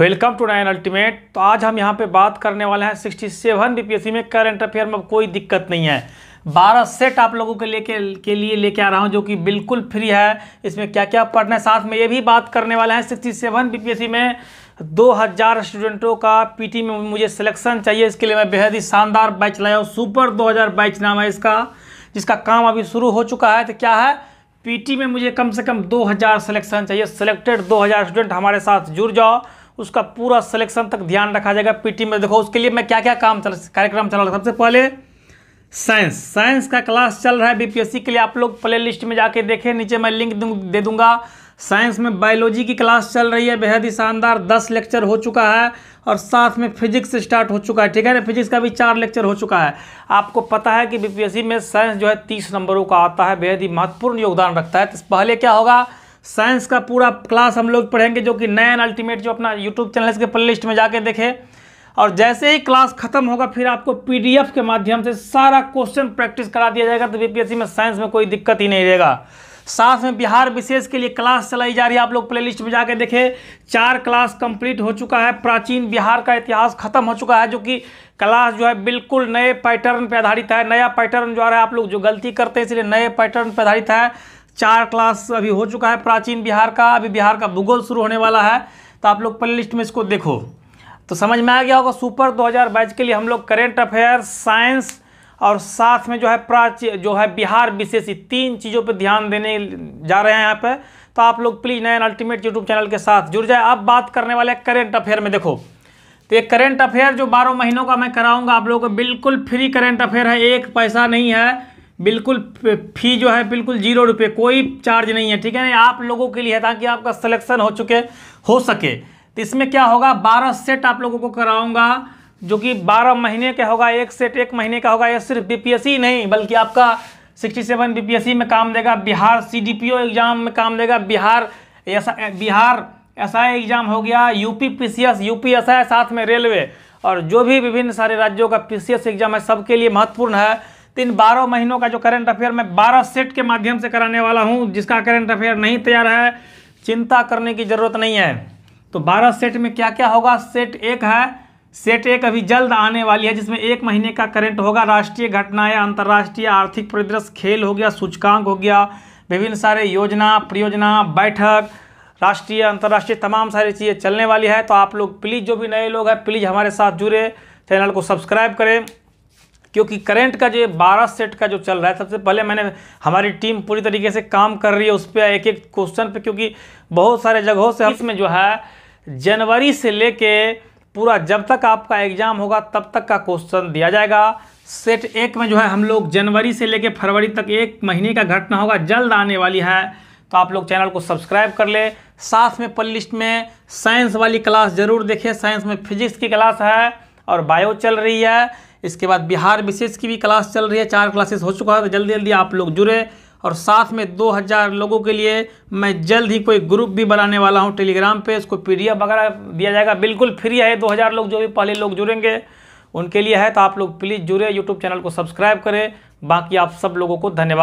welcome to nine ultimate तो आज हम यहाँ पे बात करने वाले हैं 67 बीपीएससी में करंट अफेयर में कोई दिक्कत नहीं है 12 सेट आप लोगों के लेके के लिए लेके आ रहा हूँ जो कि बिल्कुल फ्री है इसमें क्या क्या पढ़ना है साथ में ये भी बात करने वाले हैं 67 बीपीएससी में 2000 स्टूडेंटों का पीटी में मुझे सिलेक्शन चाहिए इसके लिए मैं बेहद ही शानदार बैच लाया हूँ सुपर दो बैच नाम है इसका जिसका काम अभी शुरू हो चुका है तो क्या है पी में मुझे कम से कम दो सिलेक्शन चाहिए सिलेक्टेड दो स्टूडेंट हमारे साथ जुड़ जाओ उसका पूरा सिलेक्शन तक ध्यान रखा जाएगा पीटी में देखो उसके लिए मैं क्या क्या काम चल कार्यक्रम चला रहा सबसे पहले साइंस साइंस का क्लास चल रहा है बीपीएससी के लिए आप लोग प्ले लिस्ट में जाके देखें नीचे मैं लिंक दे दूंगा साइंस में बायोलॉजी की क्लास चल रही है बेहद ही शानदार दस लेक्चर हो चुका है और साथ में फिजिक्स स्टार्ट हो चुका है ठीक है ना फिजिक्स का भी चार लेक्चर हो चुका है आपको पता है कि बीपीएससी में साइंस जो है तीस नंबरों का आता है बेहद ही महत्वपूर्ण योगदान रखता है तो पहले क्या होगा साइंस का पूरा क्लास हम लोग पढ़ेंगे जो कि नया एंड अल्टीमेट जो अपना यूट्यूब चैनल के प्ले लिस्ट में जाके देखें और जैसे ही क्लास खत्म होगा फिर आपको पीडीएफ के माध्यम से सारा क्वेश्चन प्रैक्टिस करा दिया जाएगा तो बीपीएससी में साइंस में कोई दिक्कत ही नहीं रहेगा साथ में बिहार विशेष के लिए क्लास चलाई जा रही है आप लोग प्लेलिस्ट में जाके देखें चार क्लास कंप्लीट हो चुका है प्राचीन बिहार का इतिहास खत्म हो चुका है जो कि क्लास जो है बिल्कुल नए पैटर्न पर आधारित है नया पैटर्न जो आ रहा है आप लोग जो गलती करते हैं इसलिए नए पैटर्न पर आधारित है चार क्लास अभी हो चुका है प्राचीन बिहार का अभी बिहार का भूगोल शुरू होने वाला है तो आप लोग प्ले लिस्ट में इसको देखो तो समझ में आ गया होगा सुपर 2000 बैच के लिए हम लोग करेंट अफेयर साइंस और साथ में जो है प्राची जो है बिहार विशेष तीन चीज़ों पर ध्यान देने जा रहे हैं यहाँ पर तो आप लोग प्लीज़ नए अल्टीमेट यूट्यूब चैनल के साथ जुड़ जाए अब बात करने वाले करेंट अफेयर में देखो तो ये करेंट अफेयर जो बारह महीनों का मैं कराऊंगा आप लोगों को बिल्कुल फ्री करेंट अफेयर है एक पैसा नहीं है बिल्कुल फी जो है बिल्कुल जीरो रुपये कोई चार्ज नहीं है ठीक है ना आप लोगों के लिए है ताकि आपका सिलेक्शन हो चुके हो सके तो इसमें क्या होगा बारह सेट आप लोगों को कराऊंगा जो कि बारह महीने का होगा एक सेट एक महीने का होगा ये सिर्फ बीपीएससी नहीं बल्कि आपका सिक्सटी सेवन में काम देगा बिहार सी एग्ज़ाम में काम देगा बिहार ऐसा बिहार ऐसा एग्ज़ाम हो गया UP U P S I साथ में रेलवे और जो भी विभिन्न सारे राज्यों का एस एग्ज़ाम है सबके लिए महत्वपूर्ण है तो इन बारह महीनों का जो करंट अफेयर मैं बारह सेट के माध्यम से कराने वाला हूँ जिसका करंट अफेयर नहीं तैयार है चिंता करने की ज़रूरत नहीं है तो बारह सेट में क्या क्या होगा सेट एक है सेट एक अभी जल्द आने वाली है जिसमें एक महीने का करंट होगा राष्ट्रीय घटनाएं अंतर्राष्ट्रीय आर्थिक परिदृश्य खेल हो गया सूचकांक हो गया विभिन्न सारे योजना परियोजना बैठक राष्ट्रीय अंतर्राष्ट्रीय तमाम सारी चीज़ें चलने वाली है तो आप लोग प्लीज़ जो भी नए लोग हैं प्लीज़ हमारे साथ जुड़े चैनल को सब्सक्राइब करें क्योंकि करंट का जो ये बारह सेट का जो चल रहा है सबसे पहले मैंने हमारी टीम पूरी तरीके से काम कर रही है उस पर एक एक क्वेश्चन पे क्योंकि बहुत सारे जगहों से इसमें जो है जनवरी से लेके पूरा जब तक आपका एग्ज़ाम होगा तब तक का क्वेश्चन दिया जाएगा सेट एक में जो है हम लोग जनवरी से लेकर फरवरी तक एक महीने का घटना होगा जल्द आने वाली है तो आप लोग चैनल को सब्सक्राइब कर ले साथ में पल लिस्ट में साइंस वाली क्लास ज़रूर देखें साइंस में फिजिक्स की क्लास है और बायो चल रही है इसके बाद बिहार विशेष की भी क्लास चल रही है चार क्लासेस हो चुका है तो जल्दी जल्दी आप लोग जुड़े और साथ में 2000 लोगों के लिए मैं जल्द ही कोई ग्रुप भी बनाने वाला हूं टेलीग्राम पे उसको पीडीएफ वगैरह दिया जाएगा बिल्कुल फ्री है 2000 लोग जो भी पहले लोग जुड़ेंगे उनके लिए है तो आप लोग प्लीज़ जुड़े यूट्यूब चैनल को सब्सक्राइब करें बाकी आप सब लोगों को धन्यवाद